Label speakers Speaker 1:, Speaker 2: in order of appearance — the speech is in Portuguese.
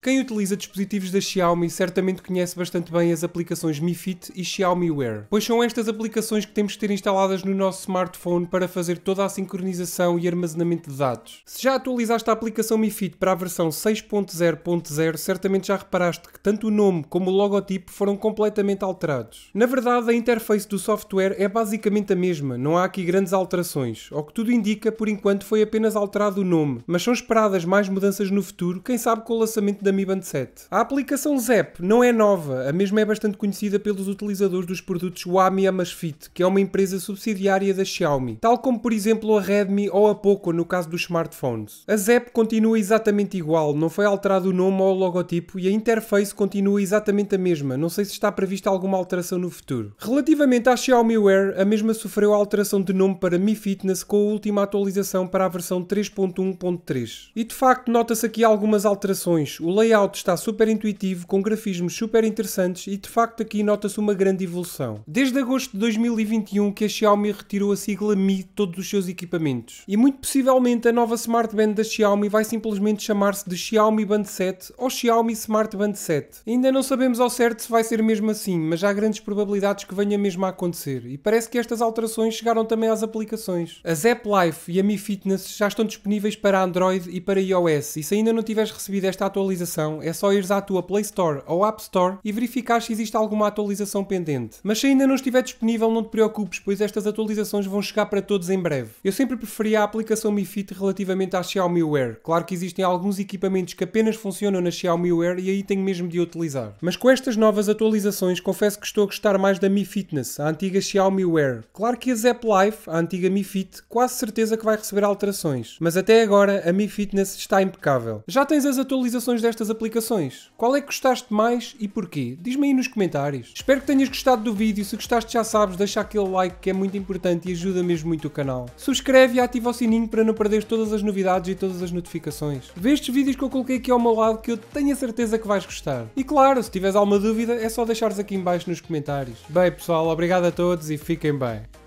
Speaker 1: Quem utiliza dispositivos da Xiaomi certamente conhece bastante bem as aplicações Mi Fit e Xiaomi Wear, pois são estas aplicações que temos que ter instaladas no nosso smartphone para fazer toda a sincronização e armazenamento de dados. Se já atualizaste a aplicação Mi Fit para a versão 6.0.0, certamente já reparaste que tanto o nome como o logotipo foram completamente alterados. Na verdade, a interface do software é basicamente a mesma, não há aqui grandes alterações. Ao que tudo indica, por enquanto foi apenas alterado o nome, mas são esperadas mais mudanças no futuro, quem sabe com o lançamento da Mi Band 7. A aplicação Zep não é nova, a mesma é bastante conhecida pelos utilizadores dos produtos Huami Amazfit, que é uma empresa subsidiária da Xiaomi, tal como por exemplo a Redmi ou a Poco no caso dos smartphones. A Zep continua exatamente igual, não foi alterado o nome ou o logotipo e a interface continua exatamente a mesma, não sei se está prevista alguma alteração no futuro. Relativamente à Xiaomi Wear, a mesma sofreu a alteração de nome para Mi Fitness com a última atualização para a versão 3.1.3. E de facto nota-se aqui algumas alterações, o layout está super intuitivo, com grafismos super interessantes e de facto aqui nota-se uma grande evolução. Desde agosto de 2021 que a Xiaomi retirou a sigla Mi de todos os seus equipamentos. E muito possivelmente a nova Smart Band da Xiaomi vai simplesmente chamar-se de Xiaomi Band 7 ou Xiaomi Smart Band 7. Ainda não sabemos ao certo se vai ser mesmo assim, mas há grandes probabilidades que venha mesmo a acontecer. E parece que estas alterações chegaram também às aplicações. As App Life e a Mi Fitness já estão disponíveis para Android e para iOS. E se ainda não tiveres recebido esta atualização atualização, é só ires à tua Play Store ou App Store e verificar se existe alguma atualização pendente. Mas se ainda não estiver disponível, não te preocupes, pois estas atualizações vão chegar para todos em breve. Eu sempre preferi a aplicação Mi Fit relativamente à Xiaomi Wear. Claro que existem alguns equipamentos que apenas funcionam na Xiaomi Wear e aí tenho mesmo de utilizar. Mas com estas novas atualizações, confesso que estou a gostar mais da Mi Fitness, a antiga Xiaomi Wear. Claro que a Zap Life, a antiga Mi Fit, quase certeza que vai receber alterações, mas até agora a Mi Fitness está impecável. Já tens as atualizações desta destas aplicações. Qual é que gostaste mais e porquê? Diz-me aí nos comentários. Espero que tenhas gostado do vídeo. Se gostaste já sabes, deixa aquele like que é muito importante e ajuda mesmo muito o canal. Subscreve e ativa o sininho para não perderes todas as novidades e todas as notificações. Vê estes vídeos que eu coloquei aqui ao meu lado que eu tenho a certeza que vais gostar. E claro, se tiveres alguma dúvida é só deixares aqui em baixo nos comentários. Bem pessoal, obrigado a todos e fiquem bem.